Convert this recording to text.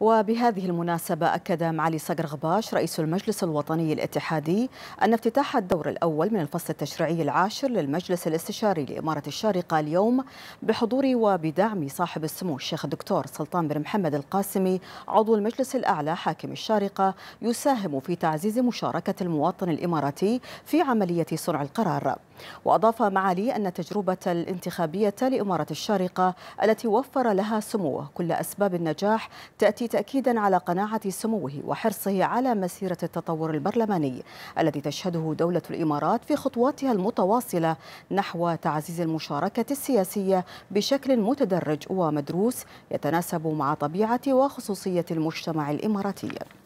وبهذه المناسبة أكد معالي صقر غباش رئيس المجلس الوطني الاتحادي أن افتتاح الدور الأول من الفصل التشريعي العاشر للمجلس الاستشاري لإمارة الشارقة اليوم بحضور وبدعم صاحب السمو الشيخ الدكتور سلطان بن محمد القاسمي عضو المجلس الأعلى حاكم الشارقة يساهم في تعزيز مشاركة المواطن الإماراتي في عملية صنع القرار وأضاف معالي أن التجربة الانتخابية لإمارة الشارقة التي وفر لها سموه كل أسباب النجاح تأتي تأكيدا على قناعة سموه وحرصه على مسيرة التطور البرلماني الذي تشهده دولة الإمارات في خطواتها المتواصلة نحو تعزيز المشاركة السياسية بشكل متدرج ومدروس يتناسب مع طبيعة وخصوصية المجتمع الإماراتي